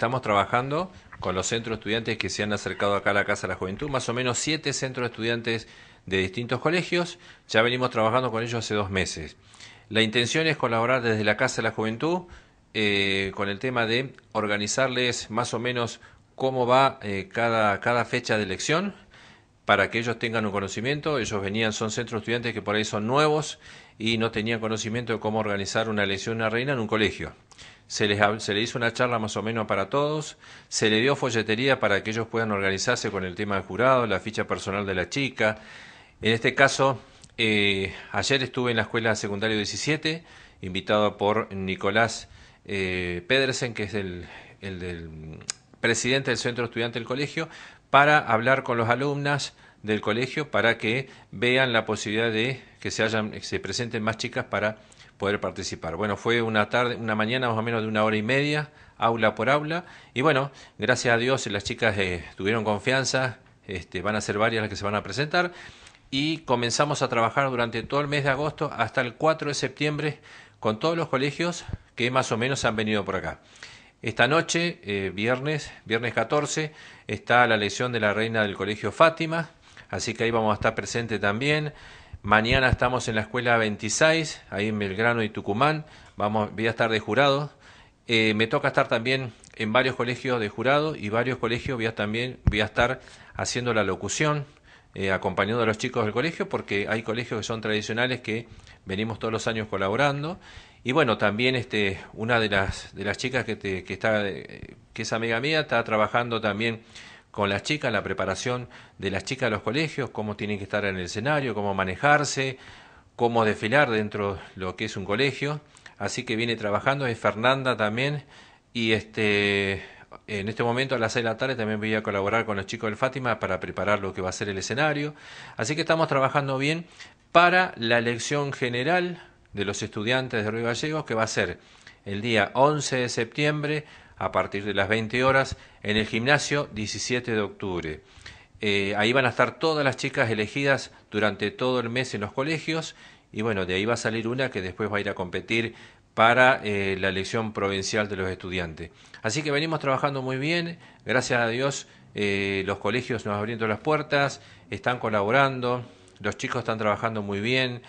Estamos trabajando con los centros de estudiantes que se han acercado acá a la Casa de la Juventud, más o menos siete centros de estudiantes de distintos colegios, ya venimos trabajando con ellos hace dos meses. La intención es colaborar desde la Casa de la Juventud eh, con el tema de organizarles más o menos cómo va eh, cada, cada fecha de elección para que ellos tengan un conocimiento. Ellos venían, son centros de estudiantes que por ahí son nuevos y no tenían conocimiento de cómo organizar una elección a reina en un colegio se le se hizo una charla más o menos para todos, se le dio folletería para que ellos puedan organizarse con el tema del jurado, la ficha personal de la chica. En este caso, eh, ayer estuve en la escuela secundaria 17, invitado por Nicolás eh, Pedersen, que es el, presidente del centro estudiante del colegio, para hablar con los alumnas del colegio para que vean la posibilidad de que se, que se presenten más chicas para poder participar. Bueno, fue una tarde, una mañana más o menos de una hora y media, aula por aula, y bueno, gracias a Dios las chicas eh, tuvieron confianza, este, van a ser varias las que se van a presentar, y comenzamos a trabajar durante todo el mes de agosto hasta el 4 de septiembre con todos los colegios que más o menos han venido por acá. Esta noche, eh, viernes, viernes 14, está la lección de la reina del colegio Fátima, así que ahí vamos a estar presentes también. Mañana estamos en la escuela 26, ahí en Belgrano y Tucumán. Vamos, voy a estar de jurado. Eh, me toca estar también en varios colegios de jurado y varios colegios voy a, también voy a estar haciendo la locución, eh, acompañando a los chicos del colegio, porque hay colegios que son tradicionales que venimos todos los años colaborando. Y bueno, también este, una de las, de las chicas que, que, está, eh, que es amiga mía está trabajando también con las chicas, la preparación de las chicas de los colegios, cómo tienen que estar en el escenario, cómo manejarse, cómo desfilar dentro de lo que es un colegio. Así que viene trabajando, es Fernanda también, y este en este momento a las 6 de la tarde también voy a colaborar con los chicos del Fátima para preparar lo que va a ser el escenario. Así que estamos trabajando bien para la elección general de los estudiantes de Río Gallegos, que va a ser el día 11 de septiembre a partir de las 20 horas en el gimnasio 17 de octubre. Eh, ahí van a estar todas las chicas elegidas durante todo el mes en los colegios y bueno, de ahí va a salir una que después va a ir a competir para eh, la elección provincial de los estudiantes. Así que venimos trabajando muy bien, gracias a Dios eh, los colegios nos abriendo las puertas, están colaborando, los chicos están trabajando muy bien,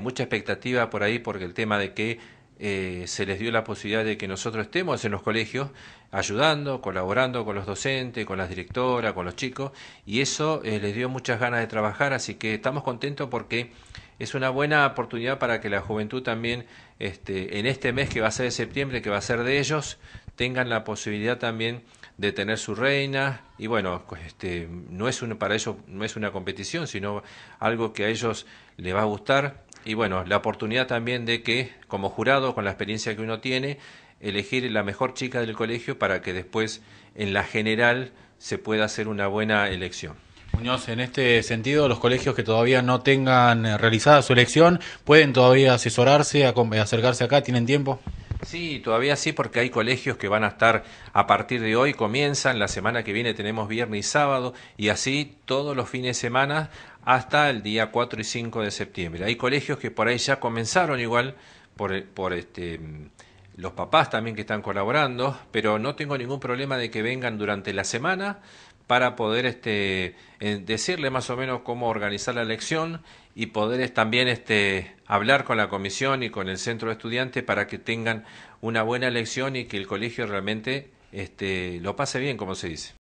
mucha expectativa por ahí porque el tema de que eh, se les dio la posibilidad de que nosotros estemos en los colegios ayudando, colaborando con los docentes, con las directoras, con los chicos, y eso eh, les dio muchas ganas de trabajar, así que estamos contentos porque es una buena oportunidad para que la juventud también, este, en este mes que va a ser de septiembre, que va a ser de ellos, tengan la posibilidad también de tener su reina y bueno pues, este no es para ellos no es una competición sino algo que a ellos les va a gustar y bueno, la oportunidad también de que, como jurado, con la experiencia que uno tiene, elegir la mejor chica del colegio para que después, en la general, se pueda hacer una buena elección. Muñoz, en este sentido, los colegios que todavía no tengan eh, realizada su elección pueden todavía asesorarse, acercarse acá, tienen tiempo. Sí, todavía sí, porque hay colegios que van a estar a partir de hoy, comienzan, la semana que viene tenemos viernes y sábado, y así todos los fines de semana hasta el día 4 y 5 de septiembre. Hay colegios que por ahí ya comenzaron igual, por, este, los papás también que están colaborando, pero no tengo ningún problema de que vengan durante la semana para poder este, decirle más o menos cómo organizar la lección y poder también este, hablar con la comisión y con el centro de estudiantes para que tengan una buena lección y que el colegio realmente este, lo pase bien, como se dice.